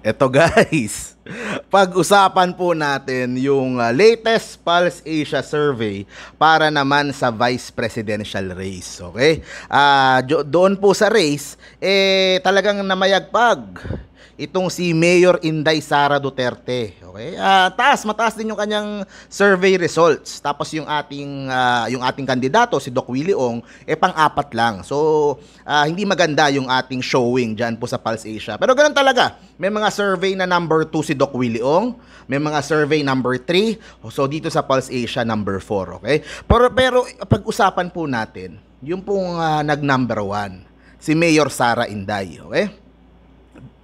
Eto guys, pag-usapan po natin yung ah, latest Pulse Asia survey para naman sa vice presidential race, okay? Uh, doon po sa race, eh talagang namayagpag itong si Mayor Inday Sara Duterte. Okay? Uh, taas, mataas din yung kanyang survey results. Tapos yung ating uh, yung ating kandidato si Doc Willie Ong eh pang-apat lang. So uh, hindi maganda yung ating showing diyan po sa Pulse Asia. Pero ganun talaga. May mga survey na number 2 si Doc Willie Ong, may mga survey number 3. So dito sa Pulse Asia number 4, okay? Pero pero pag-usapan po natin yung pong uh, nag number 1 si Mayor Sara Inday, okay?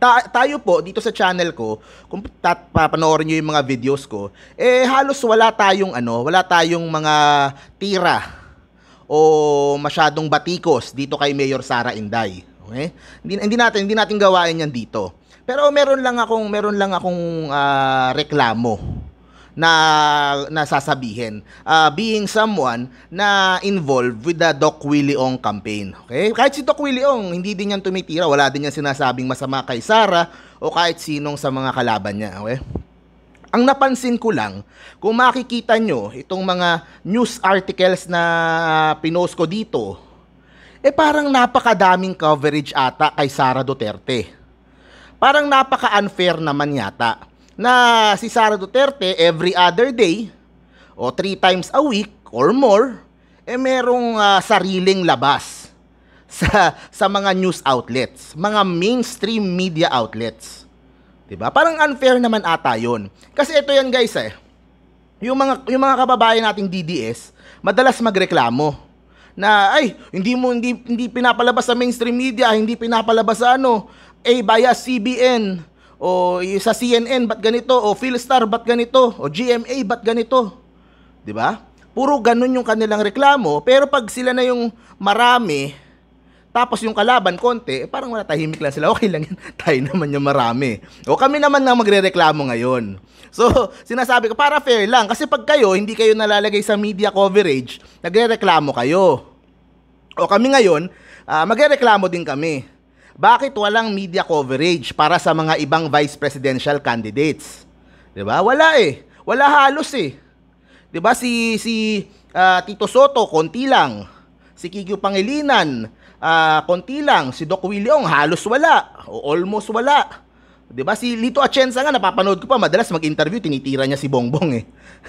ta- tayo po dito sa channel ko, kung tat- papanoorin niyo yung mga videos ko, eh halos wala tayong ano, wala tayong mga tira o masyadong batikos dito kay Mayor Sara Inday. Okay? Hindi, hindi natin hindi natin gawain 'yan dito. Pero meron lang akong meron lang akong uh, reklamo na nasasabihin uh, ah, being someone na involved with the Doc Willie Ong campaign. Okay? Kahit si Doc Willie Ong, hindi din yan tumitira. Wala din yan sinasabing masama kay Sara o kahit sinong sa mga kalaban niya. Okay? Ang napansin ko lang, kung makikita nyo itong mga news articles na ah, pinost ko dito, eh parang napakadaming coverage ata kay Sara Duterte. Parang napaka-unfair naman yata na si Sara Duterte every other day o three times a week or more, eh merong uh, sariling labas sa sa mga news outlets, mga mainstream media outlets. 'Di ba? Parang unfair naman ata 'yon. Kasi ito 'yan guys eh. Yung mga yung mga kababayan nating DDS, madalas magreklamo na ay hindi mo hindi hindi pinapalabas sa mainstream media, hindi pinapalabas sa ano, eh bias CBN o sa CNN ba't ganito o Philstar ba't ganito o GMA ba't ganito 'di ba puro ganun yung kanilang reklamo pero pag sila na yung marami tapos yung kalaban konti, eh, parang wala tahimik lang sila. Okay lang yan. Tayo naman yung marami. O kami naman na magrereklamo ngayon. So, sinasabi ko para fair lang kasi pag kayo hindi kayo nalalagay sa media coverage, nagrereklamo kayo. O kami ngayon, uh, magrereklamo din kami bakit walang media coverage para sa mga ibang vice presidential candidates? 'Di ba? Wala eh. Wala halos eh. 'Di ba si si uh, Tito Soto konti lang. Si Kikyo Pangilinan uh, konti lang. Si Doc Williong halos wala. O almost wala. 'Di ba si Lito Atienza nga napapanood ko pa madalas mag-interview tinitira niya si Bongbong eh.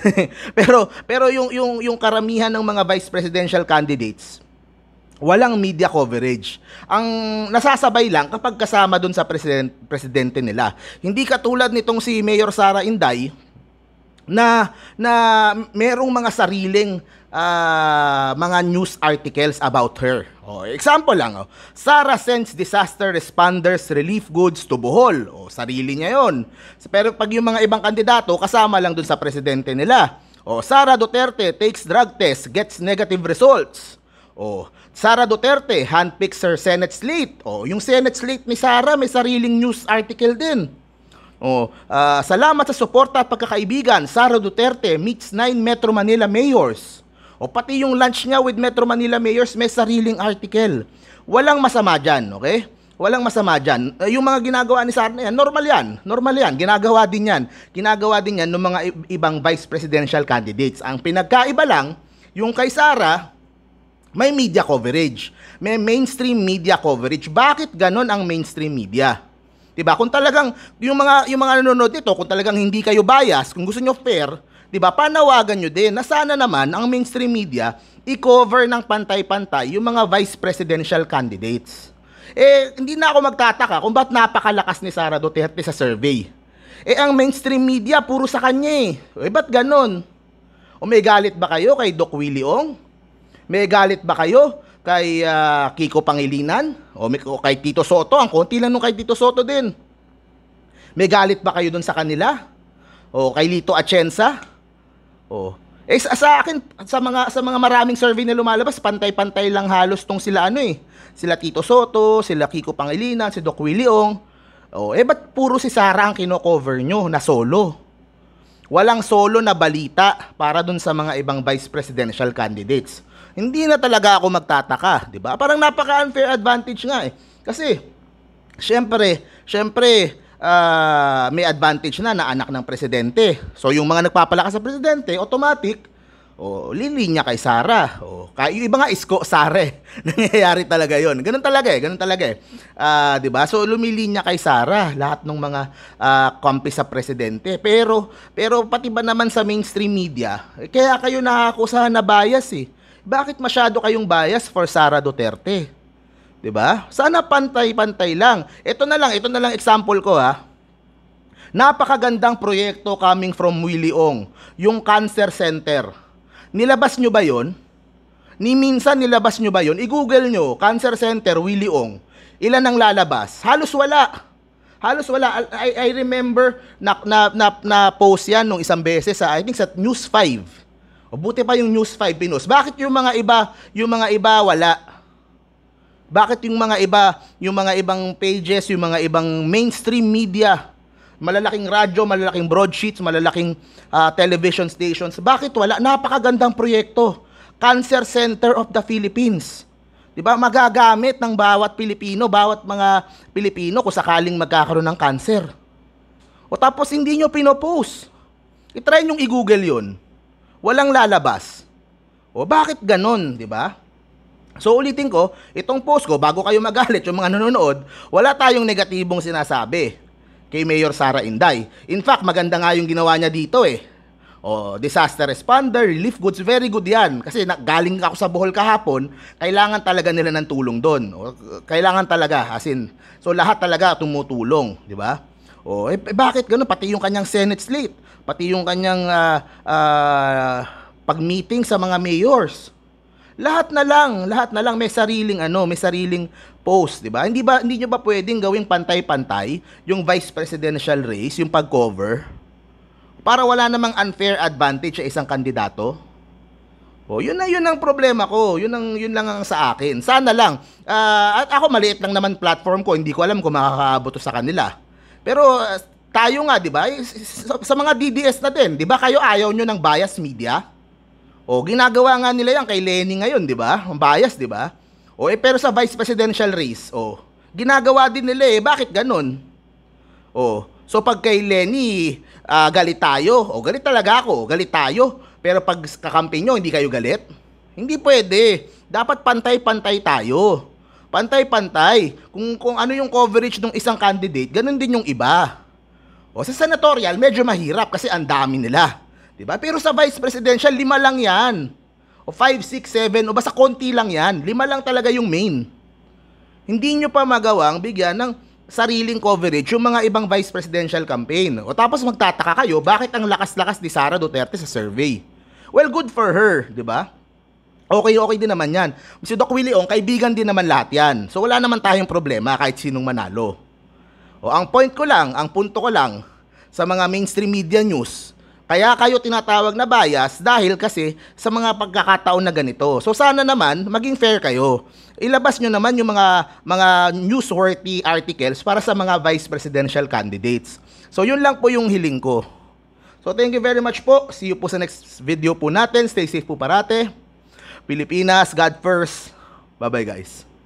pero pero yung yung yung karamihan ng mga vice presidential candidates walang media coverage. Ang nasasabay lang kapag kasama doon sa president, presidente nila. Hindi katulad nitong si Mayor Sara Inday na na merong mga sariling uh, mga news articles about her. Oh, example lang oh. Sara sends disaster responders relief goods to Bohol. Oh, sarili niya 'yon. Pero pag yung mga ibang kandidato kasama lang doon sa presidente nila. Oh, Sara Duterte takes drug test, gets negative results. Oh, Sara Duterte, handpicks her Senate slate. Oh, yung Senate slate ni Sara may sariling news article din. Oh, uh, salamat sa suporta at pagkakaibigan. Sara Duterte meets 9 Metro Manila mayors. O oh, pati yung lunch niya with Metro Manila mayors may sariling article. Walang masama diyan, okay? Walang masama dyan. Uh, yung mga ginagawa ni Sara yan, normal yan. Normal yan. Ginagawa din yan. Ginagawa din yan ng mga ibang vice presidential candidates. Ang pinagkaiba lang, yung kay Sara, may media coverage. May mainstream media coverage. Bakit ganon ang mainstream media? 'Di ba? Kung talagang yung mga yung mga nanonood dito, kung talagang hindi kayo bias, kung gusto niyo fair, 'di ba? Panawagan niyo din na sana naman ang mainstream media i-cover ng pantay-pantay yung mga vice presidential candidates. Eh, hindi na ako magtataka kung ba't napakalakas ni Sara Duterte sa survey. Eh, ang mainstream media, puro sa kanya eh. Eh, ba't ganun? O may galit ba kayo kay Doc Willie Ong? May galit ba kayo kay uh, Kiko Pangilinan? O, kay Tito Soto? Ang konti lang nung kay Tito Soto din. May galit ba kayo dun sa kanila? O kay Lito Atienza? O, eh sa, sa akin sa mga sa mga maraming survey na lumalabas, pantay-pantay lang halos tong sila ano eh. Sila Tito Soto, sila Kiko Pangilinan, si Doc Willie Ong. Oh, eh ba't puro si Sara ang kino-cover nyo na solo? walang solo na balita para dun sa mga ibang vice presidential candidates. Hindi na talaga ako magtataka, 'di ba? Parang napaka-unfair advantage nga eh. Kasi syempre, syempre uh, may advantage na na anak ng presidente. So yung mga nagpapalakas sa presidente, automatic o lilinya kay Sara. O kay iba nga isko Sare. Nangyayari talaga 'yon. Ganun talaga eh, ganun talaga eh. Uh, 'di ba? So lumilinya kay Sara lahat ng mga uh, kampi sa presidente. Pero pero pati ba naman sa mainstream media, eh, kaya kayo nakakusahan na bias eh. Bakit masyado kayong bias for Sara Duterte? 'Di ba? Sana pantay-pantay lang. Ito na lang, ito na lang example ko ha. Napakagandang proyekto coming from Willie Ong, yung cancer center Nilabas nyo ba yon? Ni minsan nilabas nyo ba yon? I-google nyo, Cancer Center, Willie Ong. Ilan ang lalabas? Halos wala. Halos wala. I, I remember na, na, na, na post yan nung isang beses sa, ah, I think sa News 5. O buti pa yung News 5 pinos. Bakit yung mga iba, yung mga iba wala? Bakit yung mga iba, yung mga ibang pages, yung mga ibang mainstream media, malalaking radyo, malalaking broadsheets, malalaking uh, television stations. Bakit wala? Napakagandang proyekto. Cancer Center of the Philippines. 'Di ba? Magagamit ng bawat Pilipino, bawat mga Pilipino kung sakaling magkakaroon ng cancer. O tapos hindi nyo pinopost. I-try niyo i-google 'yon. Walang lalabas. O bakit ganon, 'di ba? So ulitin ko, itong post ko, bago kayo magalit yung mga nanonood, wala tayong negatibong sinasabi kay Mayor Sara Inday. In fact, maganda nga yung ginawa niya dito eh. Oh, disaster responder, relief goods, very good yan. Kasi na, galing ako sa Bohol kahapon, kailangan talaga nila ng tulong doon. kailangan talaga, as in. So, lahat talaga tumutulong, di ba? O, eh, eh bakit gano'n? Pati yung kanyang Senate slate, pati yung kanyang uh, uh, pag-meeting sa mga mayors. Lahat na lang, lahat na lang may sariling ano, may sariling post, di ba? Hindi ba hindi niyo ba pwedeng gawing pantay-pantay yung vice presidential race, yung pag-cover? Para wala namang unfair advantage sa isang kandidato? Oh, yun na yun ang problema ko. Yun ang yun lang ang sa akin. Sana lang uh, at ako maliit lang naman platform ko, hindi ko alam kung makakaabot sa kanila. Pero uh, tayo nga, 'di ba? Eh, sa, sa mga DDS na din, 'di ba? Kayo ayaw nyo ng bias media? O ginagawa nga nila yan kay Lenny ngayon, di ba? Ang bias, di ba? O eh, pero sa vice presidential race, o ginagawa din nila eh, bakit ganun? O so pag kay Lenny, uh, galit tayo, o galit talaga ako, galit tayo, pero pag kakampi nyo, hindi kayo galit? Hindi pwede. Dapat pantay-pantay tayo. Pantay-pantay. Kung, kung ano yung coverage ng isang candidate, ganun din yung iba. O sa senatorial, medyo mahirap kasi ang dami nila. 'Di ba? Pero sa vice presidential, lima lang 'yan. O 5, 6, 7, o basta konti lang 'yan. Lima lang talaga yung main. Hindi nyo pa magawang bigyan ng sariling coverage yung mga ibang vice presidential campaign. O tapos magtataka kayo, bakit ang lakas-lakas ni Sara Duterte sa survey? Well, good for her, 'di ba? Okay, okay din naman yan. Si Doc Willie Ong, kaibigan din naman lahat yan. So wala naman tayong problema kahit sinong manalo. O ang point ko lang, ang punto ko lang, sa mga mainstream media news, kaya kayo tinatawag na bias dahil kasi sa mga pagkakataon na ganito. So sana naman maging fair kayo. Ilabas nyo naman yung mga mga newsworthy articles para sa mga vice presidential candidates. So yun lang po yung hiling ko. So thank you very much po. See you po sa next video po natin. Stay safe po parate. Pilipinas, God first. Bye-bye guys.